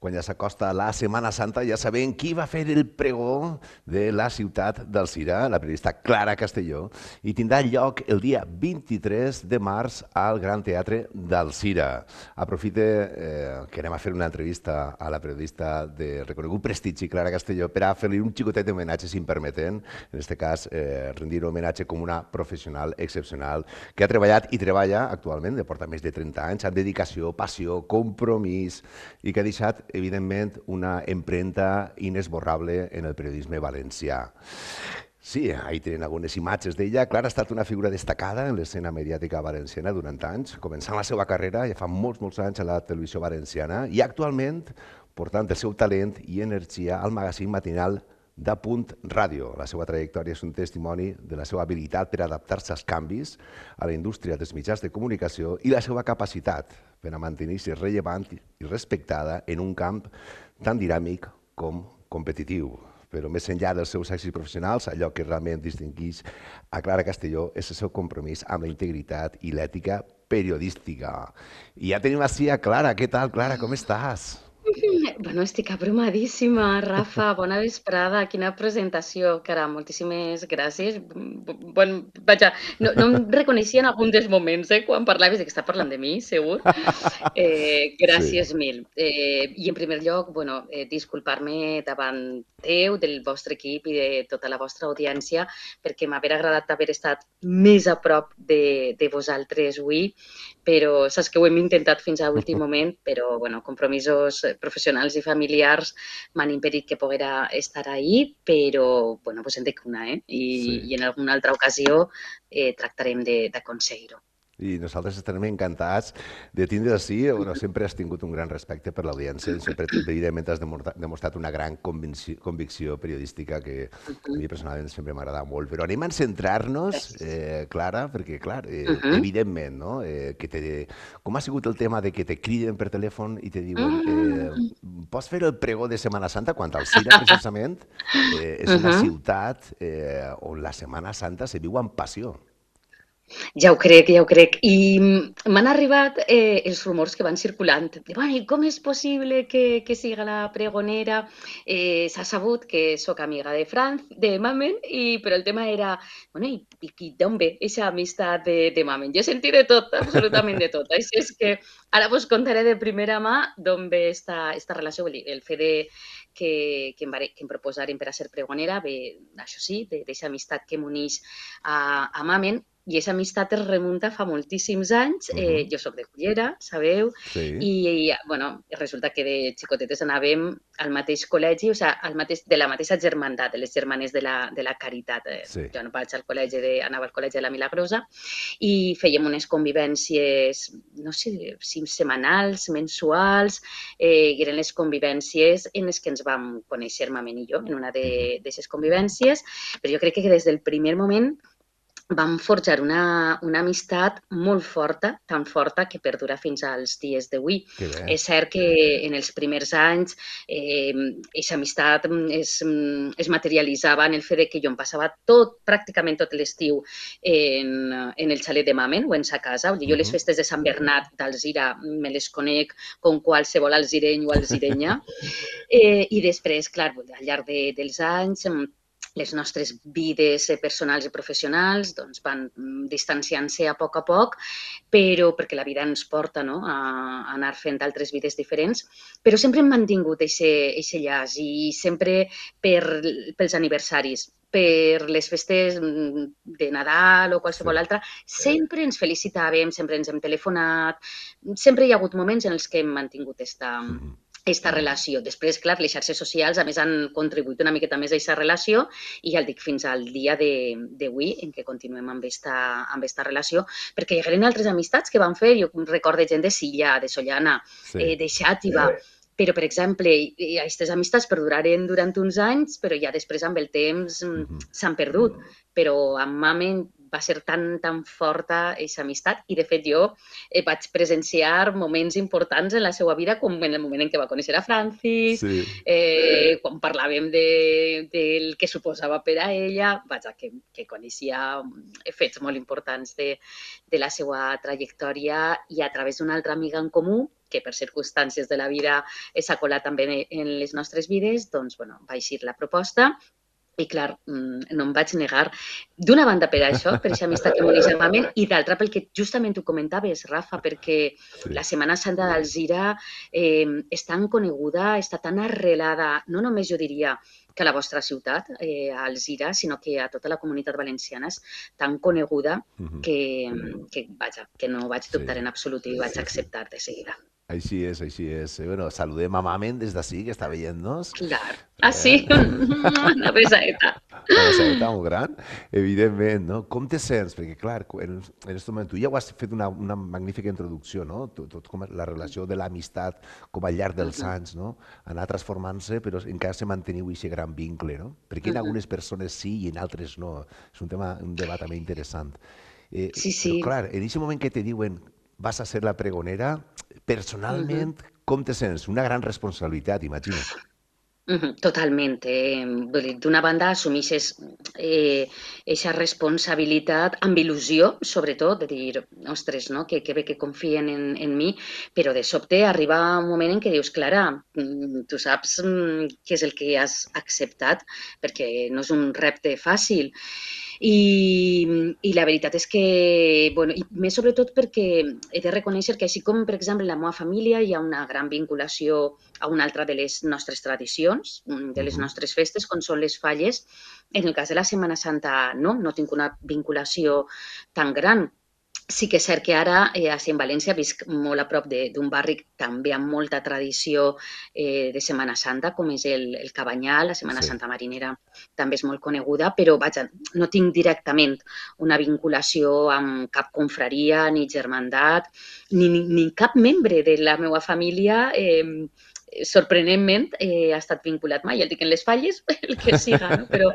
quan ja s'acosta la Setmana Santa, ja sabem qui va fer el pregó de la ciutat del Cira, la periodista Clara Castelló, i tindrà lloc el dia 23 de març al Gran Teatre del Cira. Aprofite eh, que anem a fer una entrevista a la periodista de reconegut prestigi, Clara Castelló, per a fer-li un xicotet d'homenatge, si em permeten, en aquest cas, eh, rendir homenatge com una professional excepcional que ha treballat i treballa actualment, de porta més de 30 anys, amb dedicació, passió, compromís i que ha deixat deixat, evidentment, una empremta inesborrable en el periodisme valencià. Sí, ahí tenen algunes imatges d'ella. Clara ha estat una figura destacada en l'escena mediàtica valenciana durant anys, començant la seva carrera ja fa molts, molts anys a la televisió valenciana i actualment portant el seu talent i energia al magazín matinal de Punt Ràdio. La seva trajectòria és un testimoni de la seva habilitat per adaptar-se als canvis a la indústria dels mitjans de comunicació i la seva capacitat per a mantenir-se rellevant i respectada en un camp tan dinàmic com competitiu. Però més enllà dels seus èxits professionals, allò que realment distingueix a Clara Castelló és el seu compromís amb la integritat i l'ètica periodística. I ja tenim ací a Clara. Què tal, Clara? Com estàs? Bueno, estic abrumadíssima, Rafa. Bona vesprada. Quina presentació. Cara, moltíssimes gràcies. Bon, vaja, no, no em reconeixia en algun dels moments eh, quan parlaves de que està parlant de mi, segur. Eh, gràcies sí. mil. Eh, I en primer lloc, bueno, eh, disculpar-me davant teu, del vostre equip i de tota la vostra audiència, perquè m'hauria agradat haver estat més a prop de, de vosaltres avui, però saps que ho hem intentat fins a últim moment, però bueno, compromisos professionals i familiars m'han impedit que poguera estar ahí, però bueno, pues en dic una, ¿eh? I, sí. i en alguna altra ocasió eh, tractarem de, d'aconseguir-ho i nosaltres estarem encantats de tindre així. Bueno, sempre has tingut un gran respecte per l'audiència, sempre evidentment has demostrat una gran convicció, convicció periodística que a mi personalment sempre m'ha agradat molt. Però anem a centrar-nos, eh, Clara, perquè, clar, eh, uh -huh. evidentment, no? Eh, que te, com ha sigut el tema de que te criden per telèfon i te diuen ah. eh, pots fer el pregó de Setmana Santa quan al Sira, precisament, eh, és una uh -huh. ciutat eh, on la Setmana Santa se viu amb passió. Ja ho crec, ja ho crec. I mm, m'han arribat eh, els rumors que van circulant. De, bueno, com és possible que, que siga la pregonera? Eh, S'ha sabut que sóc amiga de Franz, de Mamen, i, però el tema era, bueno, i, i d'on ve aquesta amistat de, de Mamen? Jo he sentit de tot, absolutament de tot. Així és que ara vos contaré de primera mà d'on ve esta, esta relació, el fet de, que, que, em, que em proposaren per a ser pregonera, bé, això sí, d'aquesta amistat que m'uneix a, a Mamen i aquesta amistat es remunta fa moltíssims anys. Uh -huh. eh, mhm. jo sóc de Cullera, sabeu, sí. i, i bueno, resulta que de xicotetes anàvem al mateix col·legi, o sigui, al mateix, de la mateixa germandat, de les germanes de la, de la Caritat. Eh? Sí. Jo no vaig al col·legi, de, anava al col·legi de la Milagrosa, i fèiem unes convivències, no sé, si setmanals, mensuals, eh, i eren les convivències en les que ens vam conèixer, Mamen i jo, en una mhm. d'aquestes convivències, però jo crec que des del primer moment van forjar una, una amistat molt forta, tan forta que perdura fins als dies d'avui. És cert que en els primers anys eh, aquesta amistat mm, es, mm, es materialitzava en el fet que jo em passava tot, pràcticament tot l'estiu en, en el xalet de Mamen o en sa casa. Jo uh jo les mhm. festes de Sant Bernat d'Alzira me les conec com qualsevol alzireny o alzirenya. Eh, I després, clar, al llarg de, dels anys, mm, les nostres vides eh, personals i professionals doncs, van mm, distanciant-se a poc a poc, però perquè la vida ens porta no? a anar fent altres vides diferents, però sempre hem mantingut aquest llaç i sempre per, pels aniversaris per les festes mm, de Nadal o qualsevol altra, sempre ens felicitàvem, sempre ens hem telefonat, sempre hi ha hagut moments en els que hem mantingut aquesta, mm mm-hmm aquesta relació. Després, clar, les xarxes socials a més han contribuït una miqueta més a aquesta relació i ja el dic fins al dia d'avui en què continuem amb aquesta, amb aquesta relació perquè hi hagueren altres amistats que van fer, jo recordo gent de Silla, de Sollana, sí. eh, de Xàtiva, sí. però, per exemple, aquestes amistats perduraren durant uns anys, però ja després amb el temps mm -hmm. s'han perdut. Mhm. Però amb Mamen va ser tan, tan forta aquesta amistat i, de fet, jo eh, vaig presenciar moments importants en la seva vida, com en el moment en què va conèixer a Francis, sí. eh, quan parlàvem de, del que suposava per a ella, vaja, que, que coneixia mm, fets molt importants de, de la seva trajectòria i a través d'una altra amiga en comú, que per circumstàncies de la vida eh, s'ha colat també en les nostres vides, doncs, bueno, va eixir la proposta i clar, mm, no em vaig negar, d'una banda per això, per aquesta amistat que m'uneix amament, i d'altra pel que justament tu comentaves, Rafa, perquè sí. la Setmana Santa d'Alzira eh, és tan coneguda, està tan arrelada, no només jo diria que a la vostra ciutat, eh, a Alzira, sinó que a tota la comunitat valenciana és tan coneguda que, que vaja, que no vaig dubtar sí. en absolut i vaig acceptar de seguida. Així és, així és. Eh, bueno, saludem a Mamen des d'ací, que està veient-nos. Clar. Eh. Ah, sí? Una pesaeta. Una pesaeta molt gran, evidentment, no? Com te sents? Perquè, clar, en, en aquest moment, tu ja ho has fet una, una magnífica introducció, no? Tot, tot com la relació de l'amistat com al llarg dels anys, no? Anar transformant-se, però encara se manteniu aquest gran vincle, no? Perquè en algunes persones sí i en altres no. És un tema, un debat també interessant. Eh, sí, sí. Però, clar, en aquest moment que te diuen vas a ser la pregonera, Personalment, uh -huh. com te sents? Una gran responsabilitat, imagino. Totalment. Eh? D'una banda, assumixes eh, responsabilitat amb il·lusió, sobretot, de dir, ostres, no? que, que bé que confien en, en mi, però de sobte arriba un moment en què dius, Clara, mm, tu saps mm, què és el que has acceptat, perquè no és un repte fàcil. I, i la veritat és que, bueno, i més sobretot perquè he de reconèixer que així com, per exemple, la meva família hi ha una gran vinculació a una altra de les nostres tradicions, de les nostres festes, com són les falles, en el cas de la Setmana Santa no, no tinc una vinculació tan gran sí que és cert que ara eh, a en València visc molt a prop d'un barri també amb molta tradició eh, de Setmana Santa, com és el, el Cabanyà, la Setmana sí. Santa Marinera també és molt coneguda, però vaja, no tinc directament una vinculació amb cap confraria, ni germandat, ni, ni, ni cap membre de la meva família eh, sorprenentment eh, ha estat vinculat mai. El dic en les falles, el que siga, no? però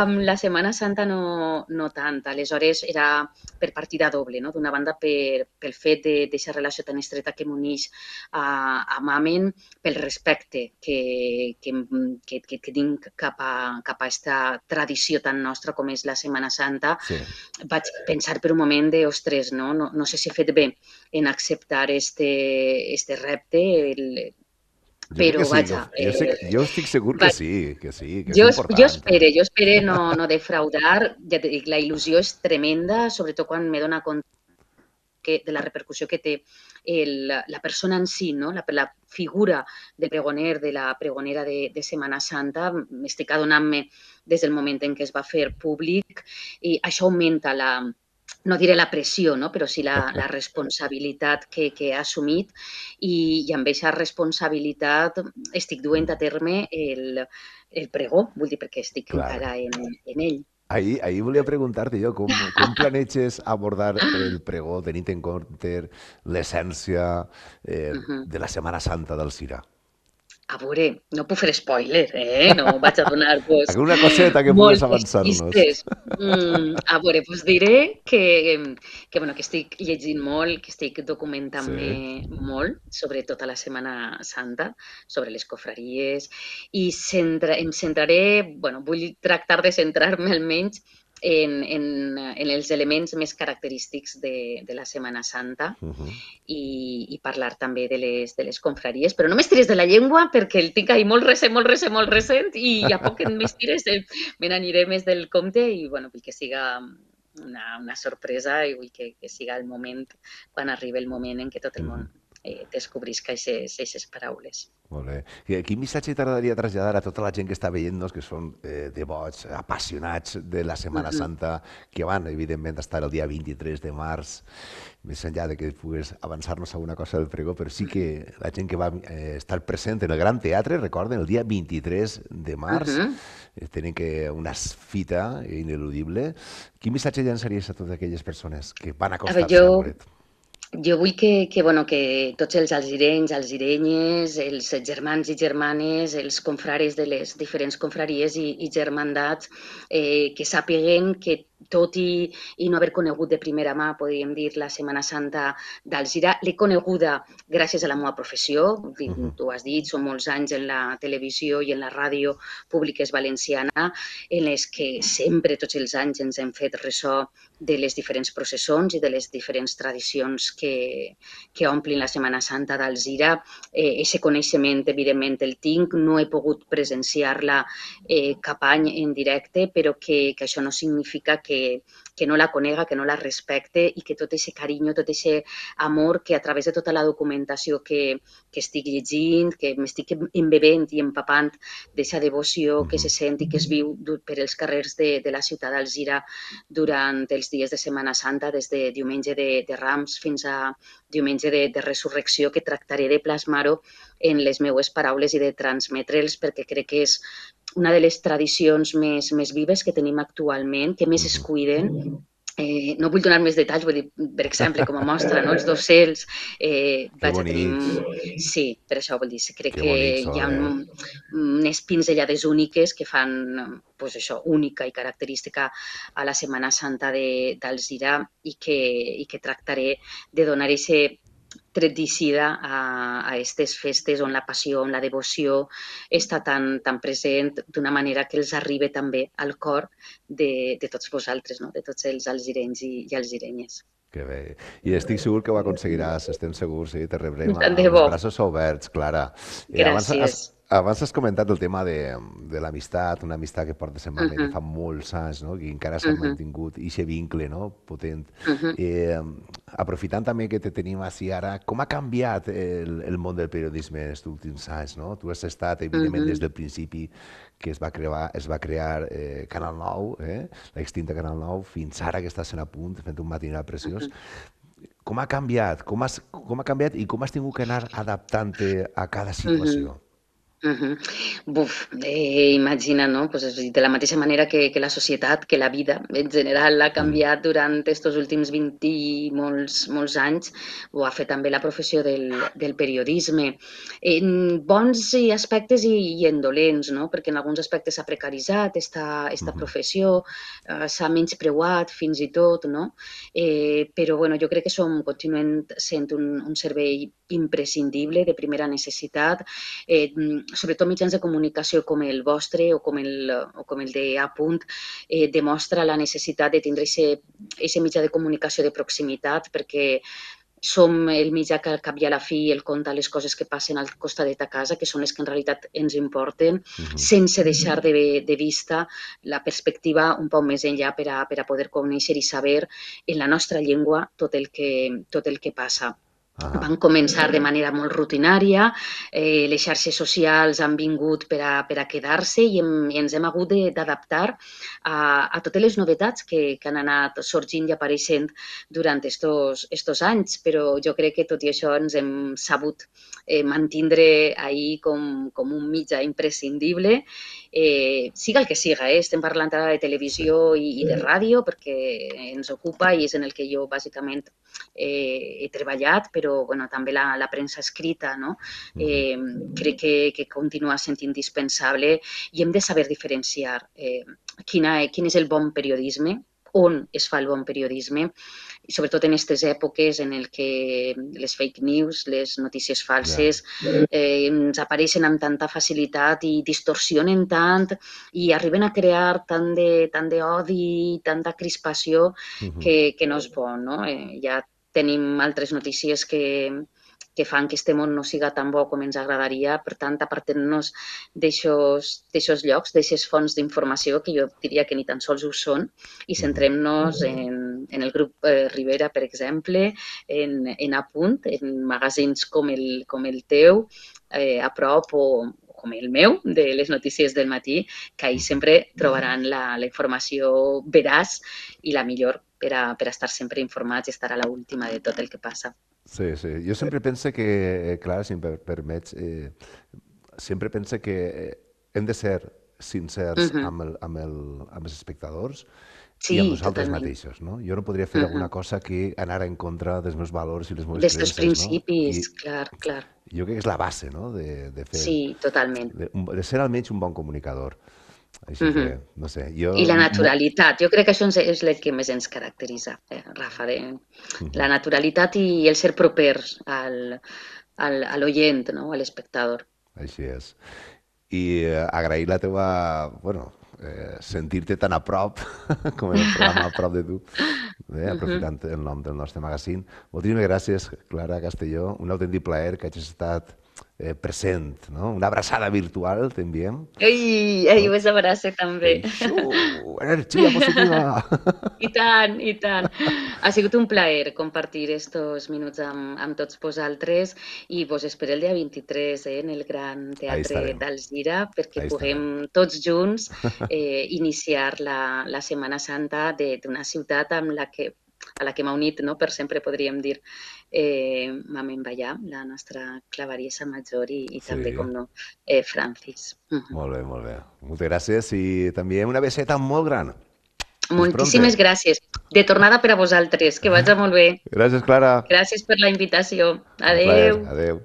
amb la Setmana Santa no, no tant. Aleshores era per partida doble, no? d'una banda per, pel fet d'aquesta relació tan estreta que m'uneix a, a Mamen, pel respecte que, que, que, que, que tinc cap a, cap a esta tradició tan nostra com és la Setmana Santa, sí. vaig pensar per un moment de, ostres, no? No, no sé si he fet bé en acceptar este, este repte, el, jo però sí, vaja... Jo, jo, eh, jo estic segur que sí, que sí, que jo, és important. Jo espere, jo espere no, no defraudar. Ja et dic, la il·lusió és tremenda, sobretot quan me dona compte que, de la repercussió que té el, la persona en si, no? la, la figura del pregoner, de la pregonera de, de Semana Santa. M'estic adonant-me des del moment en què es va fer públic i això augmenta la, no diré la pressió, no? però sí la, la responsabilitat que, que ha assumit i, i amb aquesta responsabilitat estic duent a terme el, el pregó, vull dir, perquè estic Clar. encara en, en ell. Ahí, ahí volia preguntar-te jo com, com planeges abordar el pregó tenint en compte l'essència eh, uh -huh. de la Setmana Santa del Sirà a veure, no puc fer spoiler, eh? No vaig a donar vos Alguna coseta que puguis avançar-nos. Mm, a veure, pues diré que, que, bueno, que estic llegint molt, que estic documentant-me sí. molt sobre tota la Setmana Santa, sobre les cofraries, i centra, em centraré, bueno, vull tractar de centrar-me almenys en, en, en els elements més característics de, de la Setmana Santa uh -huh. i, i parlar també de les, de les confraries, però no m'estires de la llengua perquè el tinc ahí molt recent, molt recent, molt recent i a poc que m'estires eh, me n'aniré més del compte i bueno, que siga una, una sorpresa i vull que, que siga el moment, quan arribi el moment en què tot el món eh, descobrisca aquestes paraules. Molt bé. Quin missatge t'agradaria traslladar a tota la gent que està veient-nos, que són eh, devots, apassionats de la Setmana uh -huh. Santa, que van, evidentment, estar el dia 23 de març, més enllà de que pugues avançar-nos alguna cosa del pregó, però sí que la gent que va eh, estar present en el Gran Teatre, recorden, el dia 23 de març, mm -hmm. eh, tenen que una fita ineludible. Quin missatge llançaries a totes aquelles persones que van acostar-se a, veure, jo... a Moret? jo vull que, que, bueno, que tots els els irenyes, els germans i germanes, els confrares de les diferents confraries i, i germandats, eh, que sàpiguen que tot i, i no haver conegut de primera mà, podríem dir, la Setmana Santa d'Alzira, l'he coneguda gràcies a la meva professió, uh mhm. -huh. tu has dit, són molts anys en la televisió i en la ràdio públiques valenciana, en les que sempre, tots els anys, ens hem fet ressò de les diferents processons i de les diferents tradicions que, que omplin la Setmana Santa d'Alzira. Eh, ese coneixement, evidentment, el tinc, no he pogut presenciar-la eh, cap any en directe, però que, que això no significa que, que no la conega, que no la respecte i que tot aquest carinyo, tot aquest amor que a través de tota la documentació que, que estic llegint, que m'estic embebent i empapant d'aquesta devoció que se sent i que es viu per els carrers de, de la ciutat d'Algira durant els dies de Setmana Santa, des de diumenge de, de Rams fins a diumenge de, de Resurrecció, que tractaré de plasmar-ho en les meues paraules i de transmetre'ls perquè crec que és una de les tradicions més, més vives que tenim actualment, que més es cuiden Eh, no vull donar més detalls, vull dir, per exemple, com a mostra, no? els docels... Eh, que vaig bonics. Sí, per això vol dir, crec que, bonic, hi ha un, unes pinzellades úniques que fan pues, això, única i característica a la Setmana Santa d'Alzira i, que, i que tractaré de donar aquest tradicida a, a aquestes festes on la passió, on la devoció està tan, tan present d'una manera que els arriba també al cor de, de tots vosaltres, no? de tots els algirenys i, i algirenyes. Que bé. I estic segur que ho aconseguiràs, estem segurs, sí? Eh? Te rebrem amb els braços oberts, Clara. Gràcies. abans has, abans has comentat el tema de, de l'amistat, una amistat que portes en uh -huh. fa molts anys, no? que encara s'ha uh -huh. mantingut aquest vincle no? potent. Uh -huh. eh, aprofitant també que te tenim així ara, com ha canviat el, el món del periodisme en aquests últims anys? No? Tu has estat, evidentment, uh -huh. des del principi que es va crear, es va crear eh, Canal 9, eh? l'extinta Canal 9, fins ara que estàs en a punt fent un matinal preciós. Uh -huh com ha canviat, com, has, com ha canviat i com has tingut que anar adaptant-te a cada situació? Uh -huh. Uh -huh. Buf, eh, imagina, no? Pues, és dir, de la mateixa manera que, que la societat, que la vida en general ha canviat mm. durant aquests últims 20 i molts, molts anys, ho ha fet també la professió del, del periodisme. En bons aspectes i, i en dolents, no? Perquè en alguns aspectes s'ha precaritzat esta, esta mm-hmm. professió, eh, s'ha preuat fins i tot, no? Eh, però, bueno, jo crec que som, continuem sent un, un servei imprescindible, de primera necessitat, eh, sobretot mitjans de comunicació com el vostre o com el, o com el de A punt, eh, demostra la necessitat de tindre aquest mitjà de comunicació de proximitat perquè som el mitjà que al cap i a la fi el conta les coses que passen al de a casa, que són les que en realitat ens importen, uh mhm. -huh. sense deixar de, de vista la perspectiva un poc més enllà per a, per a poder conèixer i saber en la nostra llengua tot el que, tot el que passa. Ah. Van començar de manera molt rutinària, eh, les xarxes socials han vingut per a, per a quedar-se i, hem, i ens hem hagut d'adaptar a, a totes les novetats que, que han anat sorgint i apareixent durant estos, estos anys, però jo crec que tot i això ens hem sabut eh, mantindre ahir com, com un mitjà imprescindible eh, siga el que siga, eh? estem parlant ara de televisió i, i de ràdio perquè ens ocupa i és en el que jo bàsicament eh, he treballat, però bueno, també la, la premsa escrita no? eh, crec que, que continua sent indispensable i hem de saber diferenciar eh, quina, quin és el bon periodisme on es fa el bon periodisme, i sobretot en aquestes èpoques en el que les fake news, les notícies falses, eh, ens apareixen amb tanta facilitat i distorsionen tant i arriben a crear tant de, tant d'odi, tanta crispació que, que no és bon. No? Eh, ja tenim altres notícies que, que fan que este món no siga tan bo com ens agradaria. Per tant, apartem-nos d'aixòs llocs, d'aixes fonts d'informació, que jo diria que ni tan sols ho són, i mm. centrem-nos mm. en, en el grup eh, Rivera, per exemple, en, en Apunt, en magazins com el, com el teu, eh, a prop o, com el meu, de les notícies del matí, que ahir sempre trobaran la, la informació veraç i la millor per a, per a estar sempre informats i estar a l'última de tot el que passa. Sí, sí. Jo eh, sempre penso que, eh, clar, si em permets, eh, sempre penso que eh, hem de ser sincers uh -huh. amb, el, amb, el, amb els espectadors sí, i amb nosaltres totalment. mateixos. No? Jo no podria fer uh -huh. alguna cosa que anara en contra dels meus valors i les meves Des creences. Dels principis, no? I clar, clar. Jo crec que és la base no? de, de fer... Sí, totalment. De, de ser almenys un bon comunicador. Així que, mhm. no sé, jo... I la naturalitat. Jo crec que això és el que més ens caracteritza, eh, Rafa. De... Mm -hmm. La naturalitat i el ser propers al, al, a l'oient, no? a l'espectador. Així és. I eh, agrair la teva... Bueno, eh, sentir-te tan a prop, com el programa a prop de tu, eh, mhm. aprofitant el nom del nostre magazín. Moltíssimes gràcies, Clara Castelló. Un autèntic plaer que hagis estat eh, present, no? Una abraçada virtual t'enviem. Ei, ei, vos abraço també. Això, energia positiva! I tant, i tant. Ha sigut un plaer compartir estos minuts amb, amb tots vosaltres i vos espero el dia 23 eh, en el Gran Teatre d'Alzira perquè Ahí puguem estarem. tots junts eh, iniciar la, la Setmana Santa d'una ciutat amb la que a la que m'ha unit no? per sempre, podríem dir, eh, Mamen Ballà, la nostra clavarissa major i, i sí. també, com no, eh, Francis. Molt bé, molt bé. Moltes gràcies i també una beseta molt gran. Moltíssimes gràcies. De tornada per a vosaltres, que vaja molt bé. Gràcies, Clara. Gràcies per la invitació. Adéu. Adéu.